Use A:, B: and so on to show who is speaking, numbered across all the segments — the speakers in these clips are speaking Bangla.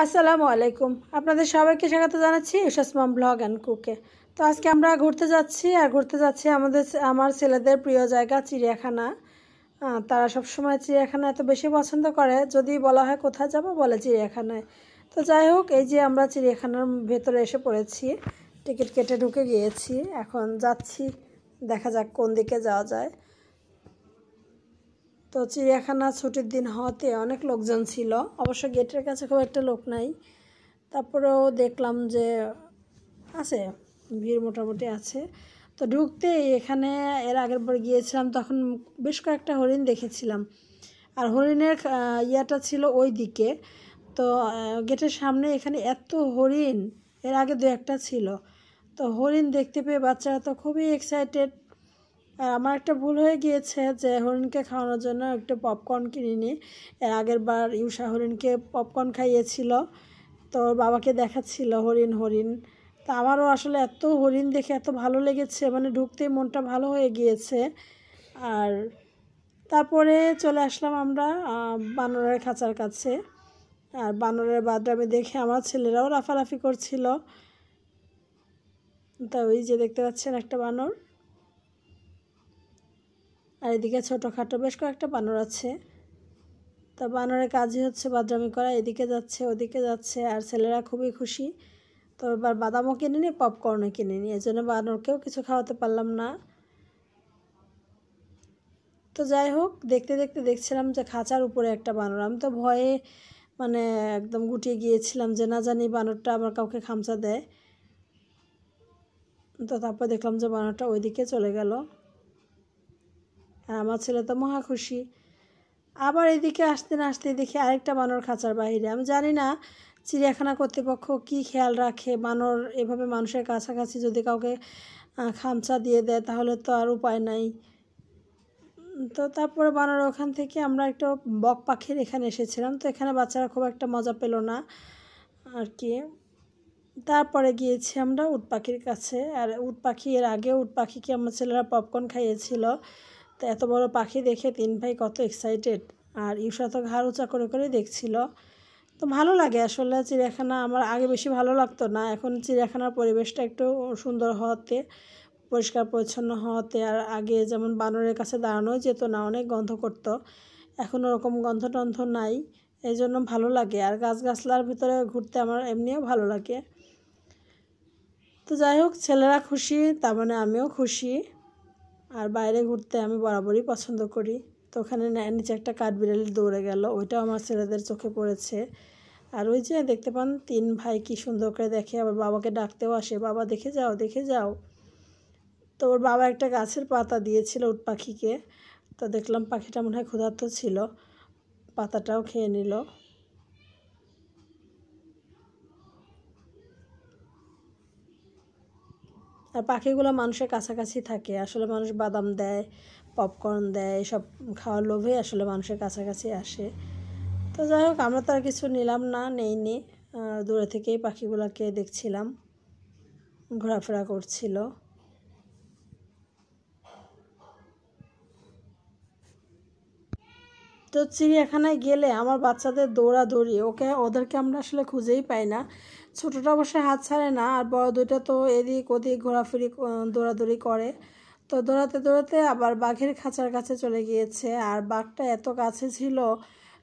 A: আসসালামু আলাইকুম আপনাদের সবাইকে স্বাগত জানাচ্ছি ইশাসমাম ব্লগ অ্যান্ড কুকে তো আজকে আমরা ঘুরতে যাচ্ছি আর ঘুরতে যাচ্ছি আমাদের আমার ছেলেদের প্রিয় জায়গা চিড়িয়াখানা তারা সবসময় চিড়িয়াখানা এত বেশি পছন্দ করে যদি বলা হয় কোথায় যাব বলে চিড়িয়াখানায় তো যাই হোক এই যে আমরা চিড়িয়াখানার ভেতরে এসে পড়েছি টিকিট কেটে ঢুকে গিয়েছি এখন যাচ্ছি দেখা যাক কোন দিকে যাওয়া যায় তো চিড়িয়াখানা ছুটির দিন হওয়াতে অনেক লোকজন ছিল অবশ্য গেটের কাছে খুব একটা লোক নাই তারপরেও দেখলাম যে আছে ভিড় মোটামুটি আছে তো ঢুকতেই এখানে এর আগের পর গিয়েছিলাম তখন বেশ কয়েকটা হরিণ দেখেছিলাম আর হরিণের ইয়াটা ছিল ওই দিকে তো গেটের সামনে এখানে এত হরিণ এর আগে দু একটা ছিল তো হরিণ দেখতে পেয়ে বাচ্চারা তো খুবই এক্সাইটেড আমার একটা ভুল হয়ে গিয়েছে যে হরিণকে খাওয়ানোর জন্য একটু পপকর্ন কিনিনি এর আগের বার ইউষা হরিণকে পপকর্ন খাইয়েছিল তো বাবাকে দেখাচ্ছিল হরিণ হরিণ তা আমারও আসলে এত হরিণ দেখে এত ভালো লেগেছে মানে ঢুকতেই মনটা ভালো হয়ে গিয়েছে আর তারপরে চলে আসলাম আমরা বানরের খাঁচার কাছে আর বানরের বাদরামে দেখে আমার ছেলেরাও রাফারাফি করছিল তা ওই যে দেখতে পাচ্ছেন একটা বানর আর এদিকে ছোটোখাটো বেশ কয়েকটা বানর আছে তা বানরের কাজই হচ্ছে বাদরামি করা এদিকে যাচ্ছে ওদিকে যাচ্ছে আর ছেলেরা খুবই খুশি তো এবার বাদামও কিনে নিই পপকর্নও কিনে নিই এজন্য বানরকেও কিছু খাওয়াতে পারলাম না তো যাই হোক দেখতে দেখতে দেখছিলাম যে খাঁচার উপরে একটা বানর আমি তো ভয়ে মানে একদম গুটিয়ে গিয়েছিলাম যে না জানি বানরটা আবার কাউকে খামচা দেয় তো তারপর দেখলাম যে বানরটা ওইদিকে চলে গেল আর আমার ছেলে তো মহা খুশি আবার এদিকে আসতে না আসতে দেখি আরেকটা বানর খাঁচার বাইরে আমি জানি না চিড়িয়াখানা কর্তৃপক্ষ কি খেয়াল রাখে বানর এভাবে মানুষের কাছাকাছি যদি কাউকে খামচা দিয়ে দেয় তাহলে তো আর উপায় নাই তো তারপরে বানর ওখান থেকে আমরা একটা বক পাখির এখানে এসেছিলাম তো এখানে বাচ্চারা খুব একটা মজা পেল না আর কি তারপরে গিয়েছি আমরা উট পাখির কাছে আর উট পাখি এর আগে উট পাখিকে আমার ছেলেরা পপকর্ন খাইয়েছিল তো এত বড় পাখি দেখে তিন ভাই কত এক্সাইটেড আর ইউসা তো ঘাড় উঁচা করে করে দেখছিল তো ভালো লাগে আসলে চিড়িয়াখানা আমার আগে বেশি ভালো লাগতো না এখন চিড়িয়াখানার পরিবেশটা একটু সুন্দর হওয়াতে পরিষ্কার পরিচ্ছন্ন হওয়াতে আর আগে যেমন বানরের কাছে দাঁড়ানো যেত না অনেক গন্ধ করত এখন ওরকম গন্ধ টন্ধ নাই এই জন্য ভালো লাগে আর গাছগাছলার ভিতরে ঘুরতে আমার এমনিও ভালো লাগে তো যাই হোক ছেলেরা খুশি তার মানে আমিও খুশি আর বাইরে ঘুরতে আমি বরাবরই পছন্দ করি তো ওখানে নিচে একটা কাঠবিড়ালি দৌড়ে গেল ওইটাও আমার ছেলেদের চোখে পড়েছে আর ওই যে দেখতে পান তিন ভাই কি সুন্দর করে দেখে আবার বাবাকে ডাকতেও আসে বাবা দেখে যাও দেখে যাও তো ওর বাবা একটা গাছের পাতা দিয়েছিল উট পাখিকে তো দেখলাম পাখিটা মনে হয় ক্ষুধার্ত ছিল পাতাটাও খেয়ে নিল আর পাখিগুলো মানুষের কাছাকাছি থাকে আসলে মানুষ বাদাম দেয় পপকর্ন দেয় এসব খাওয়ার লোভে আসলে মানুষের কাছাকাছি আসে তো যাই হোক আমরা তো আর কিছু নিলাম না নেই নি দূরে থেকেই পাখিগুলোকে দেখছিলাম ঘোরাফেরা করছিল তো চিড়িয়াখানায় গেলে আমার বাচ্চাদের দৌড়াদৌড়ি ওকে ওদেরকে আমরা আসলে খুঁজেই পাই না ছোটোটা অবশ্যই হাত ছাড়ে না আর বড় দুইটা তো এদিক ওদিক ঘোরাফেরি দৌড়াদৌড়ি করে তো দৌড়াতে দৌড়াতে আবার বাঘের খাঁচার কাছে চলে গিয়েছে আর বাঘটা এত কাছে ছিল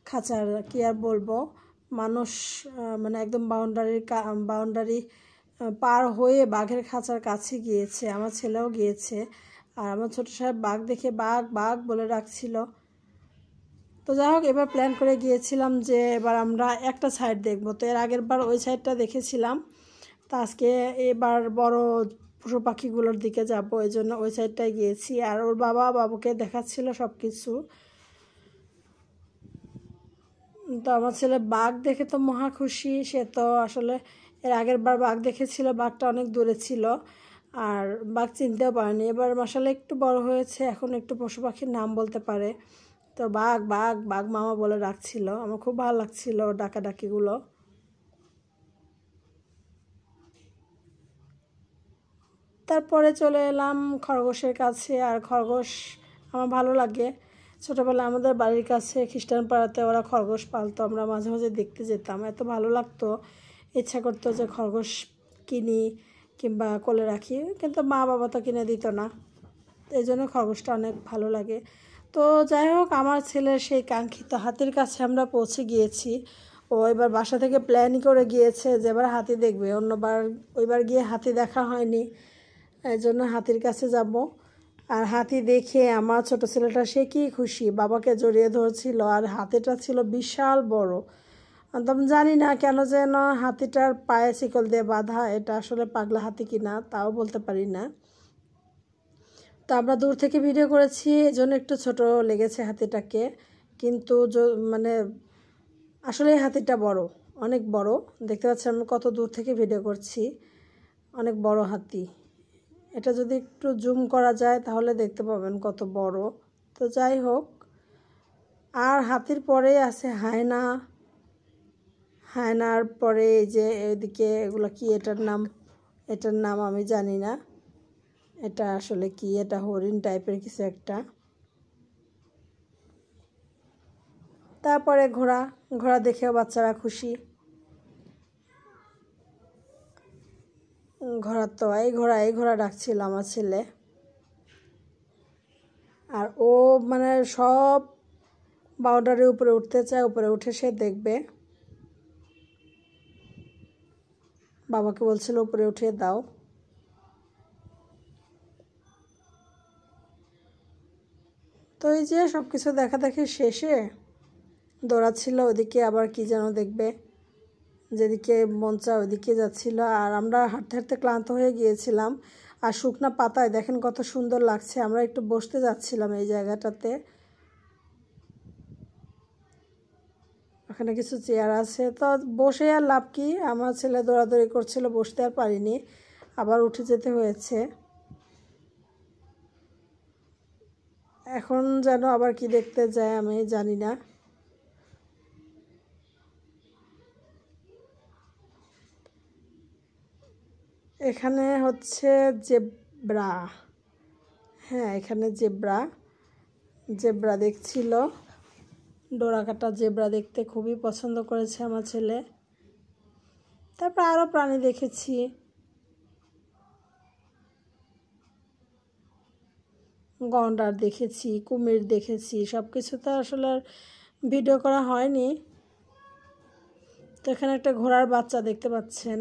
A: খাঁচার কি আর বলবো মানুষ মানে একদম বাউন্ডারির বাউন্ডারি পার হয়ে বাঘের খাঁচার কাছে গিয়েছে আমার ছেলেও গিয়েছে আর আমার ছোটো সাহেব বাঘ দেখে বাঘ বাঘ বলে রাখছিল তো যাই হোক এবার প্ল্যান করে গিয়েছিলাম যে এবার আমরা একটা সাইড দেখব তো এর আগের বার ওই সাইডটা দেখেছিলাম তো আজকে এবার বড় পশু পাখিগুলোর দিকে যাবো ওই জন্য ওই সাইডটায় গিয়েছি আর ওর বাবা বাবুকে দেখাচ্ছিল সব কিছু তো আমার ছেলে বাঘ দেখে তো মহা খুশি সে তো আসলে এর আগের বার বাঘ দেখেছিল বাঘটা অনেক দূরে ছিল আর বাঘ চিনতেও পারেনি এবার মশালা একটু বড় হয়েছে এখন একটু পশু পাখির নাম বলতে পারে তো বাঘ বাঘ বাঘ মামা বলে ডাকছিল আমার খুব ভালো লাগছিল ডাকাডাকিগুলো তারপরে চলে এলাম খরগোশের কাছে আর খরগোশ আমার ভালো লাগে ছোটোবেলা আমাদের বাড়ির কাছে খ্রিস্টান পাড়াতে ওরা খরগোশ পালতো আমরা মাঝে মাঝে দেখতে যেতাম এত ভালো লাগতো ইচ্ছা করতো যে খরগোশ কিনি কিংবা কোলে রাখি কিন্তু মা বাবা তো কিনে দিত না এই জন্য খরগোশটা অনেক ভালো লাগে তো যাই হোক আমার ছেলের সেই কাঙ্ক্ষিত হাতির কাছে আমরা পৌঁছে গিয়েছি ও এবার বাসা থেকে প্ল্যান করে গিয়েছে যে এবার হাতি দেখবে অন্যবার ওইবার গিয়ে হাতি দেখা হয়নি এই জন্য হাতির কাছে যাব আর হাতি দেখে আমার ছোট ছেলেটা সে কি খুশি বাবাকে জড়িয়ে ধরছিল আর হাতিটা ছিল বিশাল বড় একদম জানি না কেন যেন হাতিটার পায়ে শিকল দিয়ে বাঁধা এটা আসলে পাগলা হাতি কিনা তাও বলতে পারি না তো আমরা দূর থেকে ভিডিও করেছি এজন্য একটু ছোট লেগেছে হাতিটাকে কিন্তু মানে আসলে হাতিটা বড় অনেক বড় দেখতে পাচ্ছি আমি কত দূর থেকে ভিডিও করছি অনেক বড় হাতি এটা যদি একটু জুম করা যায় তাহলে দেখতে পাবেন কত বড় তো যাই হোক আর হাতির পরে আছে হায়না হায়নার পরে এই যে এদিকে এগুলো কি এটার নাম এটার নাম আমি জানি না এটা আসলে কি এটা হরিণ টাইপের কিছু একটা তারপরে ঘোড়া ঘোড়া দেখেও বাচ্চারা খুশি ঘোড়া তো এই ঘোড়া এই ঘোড়া ডাকছিল আমার ছেলে আর ও মানে সব বাউন্ডারি উপরে উঠতে চায় উপরে উঠে সে দেখবে বাবাকে বলছিল উপরে উঠিয়ে দাও তো এই যে সব কিছু দেখা দেখি শেষে দৌড়াচ্ছিল ওদিকে আবার কি যেন দেখবে যেদিকে মঞ্চা ওদিকে যাচ্ছিল আর আমরা হাঁটতে হাঁটতে ক্লান্ত হয়ে গিয়েছিলাম আর শুকনা পাতায় দেখেন কত সুন্দর লাগছে আমরা একটু বসতে যাচ্ছিলাম এই জায়গাটাতে ওখানে কিছু চেয়ার আছে তো বসে আর লাভ কি আমার ছেলে দৌড়াদৌড়ি করছিল বসতে আর পারিনি আবার উঠে যেতে হয়েছে এখন যেন আবার কি দেখতে যায় আমি জানি না এখানে হচ্ছে জেব্রা হ্যাঁ এখানে জেব্রা জেব্রা দেখছিল ডোরাকাটা জেব্রা দেখতে খুবই পছন্দ করেছে আমার ছেলে তারপর আরও প্রাণী দেখেছি গন্ডার দেখেছি কুমির দেখেছি সব কিছু তো আসলে আর ভিডিও করা হয়নি তো এখানে একটা ঘোড়ার বাচ্চা দেখতে পাচ্ছেন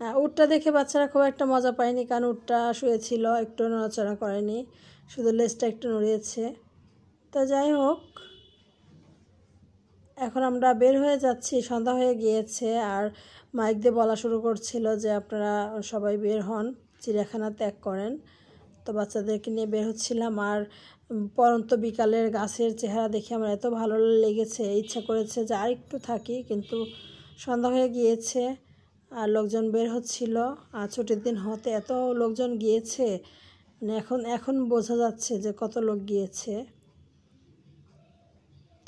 A: হ্যাঁ উটটা দেখে বাচ্চারা খুব একটা মজা পায়নি কারণ উটটা শুয়েছিল একটু নড়াচড়া করেনি শুধু লেজটা একটু নড়িয়েছে তা যাই হোক এখন আমরা বের হয়ে যাচ্ছি সন্ধ্যা হয়ে গিয়েছে আর মাইক দিয়ে বলা শুরু করছিল যে আপনারা সবাই বের হন চিড়িয়াখানা ত্যাগ করেন তো বাচ্চাদেরকে নিয়ে বের হচ্ছিলাম আর পরন্ত বিকালের গাছের চেহারা দেখে আমার এত ভালো লেগেছে ইচ্ছা করেছে যে আর একটু থাকি কিন্তু সন্ধ্যা হয়ে গিয়েছে আর লোকজন বের হচ্ছিল আর ছুটির দিন হতে এত লোকজন গিয়েছে মানে এখন এখন বোঝা যাচ্ছে যে কত লোক গিয়েছে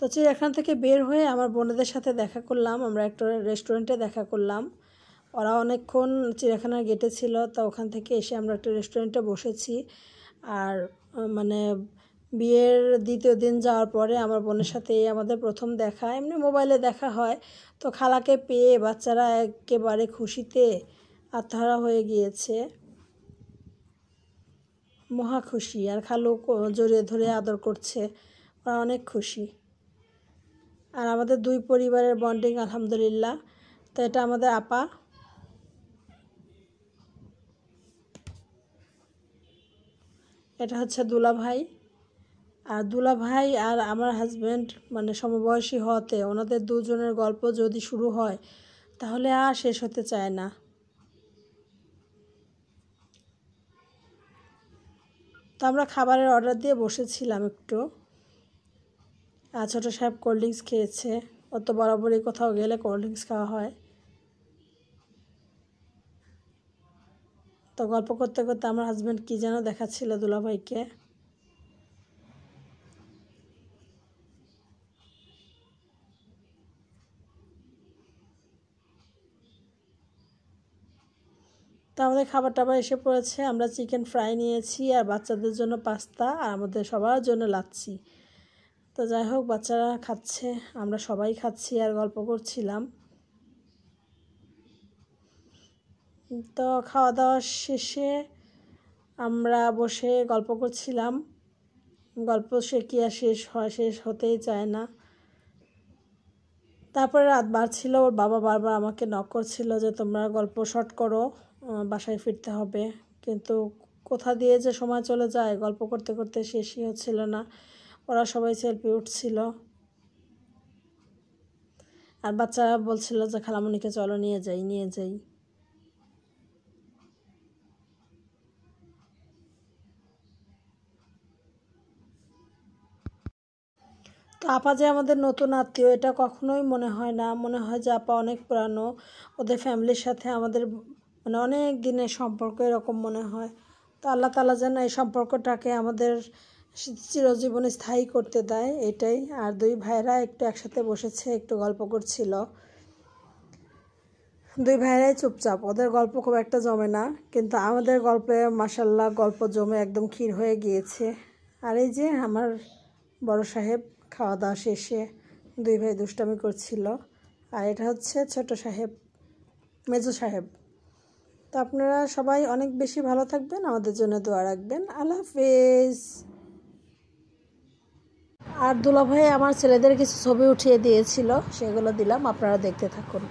A: তো চিড়িয়াখানা থেকে বের হয়ে আমার বোনদের সাথে দেখা করলাম আমরা একটা রেস্টুরেন্টে দেখা করলাম ওরা অনেকক্ষণ চিড়িয়াখানার গেটে ছিল তো ওখান থেকে এসে আমরা একটা রেস্টুরেন্টে বসেছি আর মানে বিয়ের দ্বিতীয় দিন যাওয়ার পরে আমার বোনের সাথে আমাদের প্রথম দেখা এমনি মোবাইলে দেখা হয় তো খালাকে পেয়ে বাচ্চারা একেবারে খুশিতে আত্মহারা হয়ে গিয়েছে মহা খুশি আর খালু জড়িয়ে ধরে আদর করছে ওরা অনেক খুশি আর আমাদের দুই পরিবারের বন্ডিং আলহামদুলিল্লাহ তো এটা আমাদের আপা এটা হচ্ছে দুলা ভাই আর দুলা ভাই আর আমার হাজব্যান্ড মানে সমবয়সী হওয়াতে ওনাদের দুজনের গল্প যদি শুরু হয় তাহলে আর শেষ হতে চায় না তো আমরা খাবারের অর্ডার দিয়ে বসেছিলাম একটু আর ছোটো সাহেব কোল্ড ড্রিঙ্কস খেয়েছে অত বরাবরই কোথাও গেলে কোল্ড ড্রিঙ্কস খাওয়া হয় তো গল্প করতে করতে আমার হাজব্যান্ড কী যেন দেখাচ্ছিল দুলাভাইকে তো আমাদের খাবার টাবার এসে পড়েছে আমরা চিকেন ফ্রাই নিয়েছি আর বাচ্চাদের জন্য পাস্তা আর আমাদের সবার জন্য লাচ্ছি তো যাই হোক বাচ্চারা খাচ্ছে আমরা সবাই খাচ্ছি আর গল্প করছিলাম তো খাওয়া দাওয়া শেষে আমরা বসে গল্প করছিলাম গল্প সে কি আর শেষ হয় শেষ হতেই চায় না তারপরে রাত বাড়ছিল ওর বাবা বারবার আমাকে নক করছিল যে তোমরা গল্প শর্ট করো বাসায় ফিরতে হবে কিন্তু কোথা দিয়ে যে সময় চলে যায় গল্প করতে করতে শেষই হচ্ছিল না ওরা সবাই সেলফি উঠছিল আর বাচ্চারা বলছিল যে খালামণিকে চলো নিয়ে যাই নিয়ে যাই তো আপা যে আমাদের নতুন আত্মীয় এটা কখনোই মনে হয় না মনে হয় যে আপা অনেক পুরানো ওদের ফ্যামিলির সাথে আমাদের মানে অনেক দিনের সম্পর্ক এরকম মনে হয় তো আল্লাহ তালা যেন এই সম্পর্কটাকে আমাদের চিরজীবন স্থায়ী করতে দেয় এটাই আর দুই ভাইরা একটু একসাথে বসেছে একটু গল্প করছিল দুই ভাইরাই চুপচাপ ওদের গল্প খুব একটা জমে না কিন্তু আমাদের গল্পে মাসাল্লাহ গল্প জমে একদম ক্ষীর হয়ে গিয়েছে আর এই যে আমার বড় সাহেব খাওয়া দাওয়া শেষে দুই ভাই দুষ্টামি করছিল আর এটা হচ্ছে ছোট সাহেব মেজো সাহেব তো আপনারা সবাই অনেক বেশি ভালো থাকবেন আমাদের জন্য দোয়া রাখবেন আল্লাহ হাফেজ আর দুলাভাই আমার ছেলেদের কিছু ছবি উঠিয়ে দিয়েছিল সেগুলো দিলাম আপনারা দেখতে থাকুন